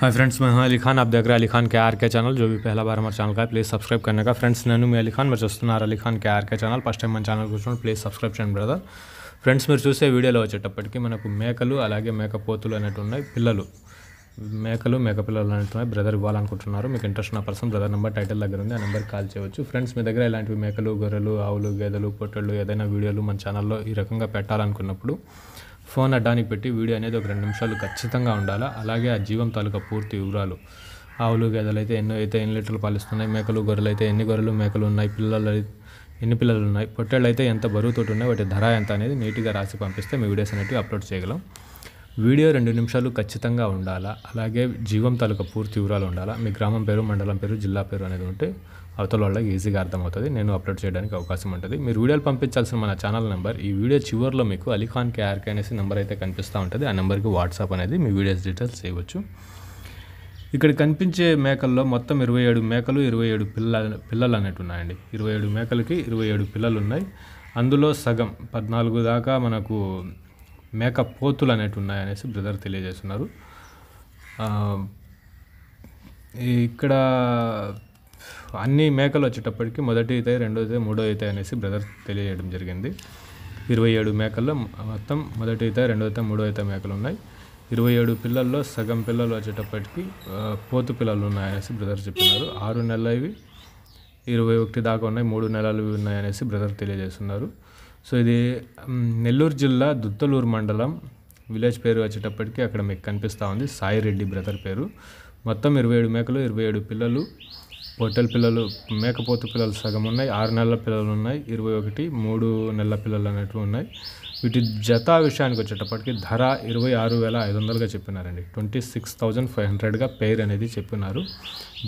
hi friends మేము हूं अली खान आप देख रहे हैं अली खान के आर के ఛానల్ का है प्लीज़ सब्सक्राइब ఫ్రెండ్స్ నేను మీ అలీ ఖాన్ మీరు చూస్తున్నారు Ali Khan KR K channel first time మన ఛానల్ కూర్చొని ప్లీజ్ సబ్స్క్రైబ్ చేయండి బ్రదర్ ఫ్రెండ్స్ మీరు చూసే వీడియోలో వచ్చేటప్పటికి మనకు మేకలు అలాగే మేకపోతులు అనేవి ఉన్నాయి పిల్లలు మేకలు మేకపిల్లలు అనేవి బ్రదర్ ఇవ్వాలనుకుంటున్నారు మీకు ఇంట్రెస్ట్ ఉన్న పర్సన్ బ్రదర్ నెంబర్ టైటిల్ దగ్గర ఉంది ఆ నెంబర్కి కాల్ చేయవచ్చు ఫ్రెండ్స్ మీ దగ్గర ఇలాంటివి మేకలు గొర్రెలు ఆవులు గేదెలు పొట్టెళ్ళు ఏదైనా వీడియోలు మన ఛానల్లో ఈ రకంగా పెట్టాలనుకున్నప్పుడు ఫోన్ అడ్డానికి పెట్టి వీడియో అనేది ఒక రెండు నిమిషాలు ఖచ్చితంగా ఉండాలి అలాగే ఆ జీవం తాలూకా పూర్తి వివరాలు ఆవులు గేదెలు అయితే ఎన్నో అయితే ఎన్ని లీటర్లు పాలిస్తున్నాయి మేకలు గొర్రెలు అయితే ఎన్ని గొర్రెలు మేకలు ఉన్నాయి పిల్లలు ఎన్ని పిల్లలు ఉన్నాయి పొట్టేళ్ళు అయితే ఎంత బరువుతోటి ఉన్నాయి వాటి ధర ఎంత అనేది నీట్గా రాసి పంపిస్తే మీ వీడియోస్ అనేవి అప్లోడ్ చేయగలం వీడియో రెండు నిమిషాలు ఖచ్చితంగా ఉండాలా అలాగే జీవం తాలూకా పూర్తి వివరాలు ఉండాలా మీ గ్రామం పేరు మండలం పేరు జిల్లా పేరు అనేది ఉంటే అవతల వాళ్ళకి ఈజీగా అర్థమవుతుంది నేను అప్లోడ్ చేయడానికి అవకాశం ఉంటుంది మీరు వీడియోలు పంపించాల్సిన మన ఛానల్ నెంబర్ ఈ వీడియో చివరిలో మీకు అలీఖాన్ కేఆర్కే అనేసి నెంబర్ అయితే కనిపిస్తూ ఉంటుంది ఆ నెంబర్కి వాట్సాప్ అనేది మీ వీడియోస్ డీటెయిల్స్ చేయవచ్చు ఇక్కడ కనిపించే మేకల్లో మొత్తం ఇరవై ఏడు మేకలు ఇరవై ఏడు పిల్ల పిల్లలు అన్నట్టు ఉన్నాయండి ఇరవై ఏడు మేకలకి ఇరవై ఏడు పిల్లలు ఉన్నాయి అందులో సగం పద్నాలుగు దాకా మనకు మేక పోతులు అనేవి ఉన్నాయనేసి బ్రదర్ తెలియజేస్తున్నారు ఇక్కడ అన్ని మేకలు వచ్చేటప్పటికి మొదటి అయితే రెండోది మూడో అయితే అనేసి బ్రదర్ తెలియజేయడం జరిగింది ఇరవై ఏడు మేకల్లో మొత్తం మొదటి అయితే రెండో అయితే మూడో అయితే మేకలు ఉన్నాయి ఇరవై ఏడు పిల్లల్లో సగం పిల్లలు వచ్చేటప్పటికి పోతు పిల్లలు ఉన్నాయనేసి బ్రదర్ చెప్పినారు ఆరు నెలలు ఇవి ఇరవై ఒకటి దాకా ఉన్నాయి మూడు నెలలు ఉన్నాయనేసి బ్రదర్ తెలియజేస్తున్నారు సో ఇది నెల్లూరు జిల్లా దుత్తలూరు మండలం విలేజ్ పేరు వచ్చేటప్పటికి అక్కడ మీకు కనిపిస్తూ ఉంది సాయి రెడ్డి బ్రదర్ పేరు మొత్తం ఇరవై ఏడు మేకలు ఇరవై ఏడు పిల్లలు పొట్టెల పిల్లలు మేకపోత పిల్లలు సగం ఉన్నాయి ఆరు నెలల పిల్లలు ఉన్నాయి ఇరవై ఒకటి మూడు నెలల పిల్లలు అనేటివి ఉన్నాయి వీటి జత విషయానికి వచ్చేటప్పటికి ధర ఇరవై ఆరు వేల ఐదు వందలుగా చెప్పినారండి ట్వంటీ సిక్స్ థౌజండ్ ఫైవ్ హండ్రెడ్గా పేర్ అనేది చెప్పినారు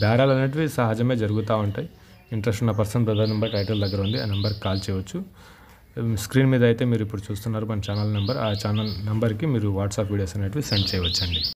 బేరాలు అనేటివి సహజమే జరుగుతూ ఉంటాయి ఇంట్రెస్ట్ ఉన్న పర్సన్ బ్రదర్ నెంబర్ టైటిల్ దగ్గర ఉంది ఆ నెంబర్కి కాల్ చేయవచ్చు స్క్రీన్ మీద అయితే మీరు ఇప్పుడు చూస్తున్నారు మన ఛానల్ నెంబర్ ఆ ఛానల్ నెంబర్కి మీరు వాట్సాప్ వీడియోస్ అనేటివి సెండ్ చేయవచ్చండి